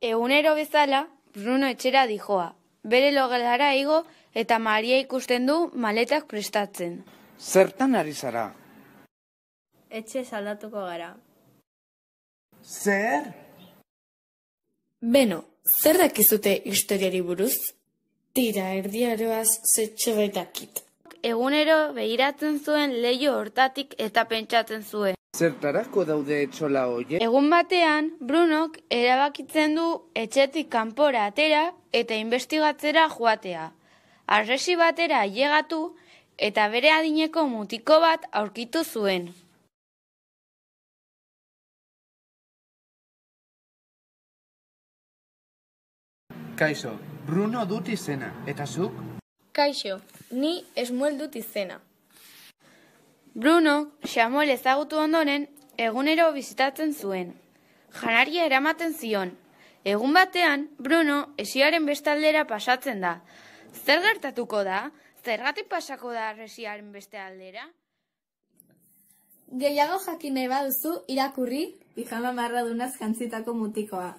Egunero bezala, Bruno etxera dijoa. Bere logelara igo eta Maria ikusten du maletak prestatzen. Zertan ari zara? Etxe saldatuko gara. Zer? Beno, zer dakizute historiari buruz? Tira, erdiaroaz zetxe baitakit egunero behiratzen zuen leio hortatik eta pentsatzen zuen. Zertarako daude etxola hoie? Egun batean, Brunok erabakitzen du etxetik kanpora atera eta investigatzera joatea. Arresi batera ailegatu eta bere adineko mutiko bat aurkitu zuen. Kaixo, Bruno dut izena, eta zuk? Kaixo, ni esmuel dut izena. Bruno, xamol ezagutu ondoren, egunero bizitatzen zuen. Janaria eramaten zion. Egun batean, Bruno, esiaren bestaldera pasatzen da. Zer gertatuko da? Zergatik pasako da resiaren beste aldera? Gehiago jakin nahi baduzu, irakurri? Pijama marra dunaz jantzitako mutikoa.